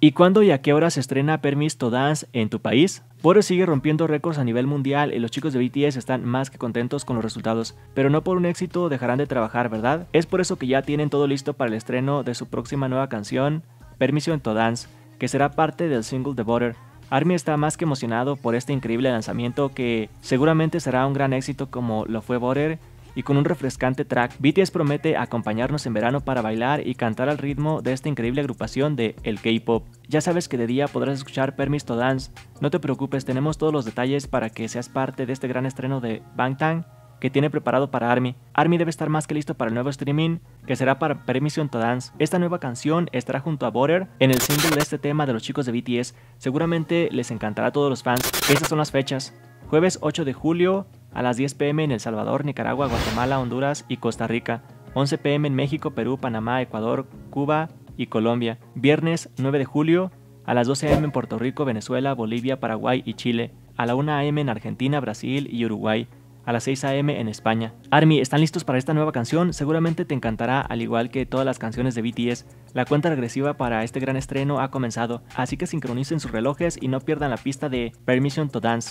¿Y cuándo y a qué hora se estrena Permiso to Dance en tu país? Border sigue rompiendo récords a nivel mundial y los chicos de BTS están más que contentos con los resultados, pero no por un éxito dejarán de trabajar, ¿verdad? Es por eso que ya tienen todo listo para el estreno de su próxima nueva canción, Permission to Dance, que será parte del single de Border. Army está más que emocionado por este increíble lanzamiento que seguramente será un gran éxito como lo fue Border y con un refrescante track, BTS promete acompañarnos en verano para bailar y cantar al ritmo de esta increíble agrupación de el K-pop. Ya sabes que de día podrás escuchar Permis to Dance. No te preocupes, tenemos todos los detalles para que seas parte de este gran estreno de Bangtan que tiene preparado para ARMY. ARMY debe estar más que listo para el nuevo streaming, que será para Permission to Dance. Esta nueva canción estará junto a Border en el símbolo de este tema de los chicos de BTS. Seguramente les encantará a todos los fans. Estas son las fechas. Jueves 8 de julio, a las 10 pm en El Salvador, Nicaragua, Guatemala, Honduras y Costa Rica, 11 pm en México, Perú, Panamá, Ecuador, Cuba y Colombia, viernes 9 de julio a las 12 am en Puerto Rico, Venezuela, Bolivia, Paraguay y Chile, a la 1 am en Argentina, Brasil y Uruguay, a las 6 am en España. Army, ¿están listos para esta nueva canción? Seguramente te encantará, al igual que todas las canciones de BTS. La cuenta regresiva para este gran estreno ha comenzado, así que sincronicen sus relojes y no pierdan la pista de Permission to Dance.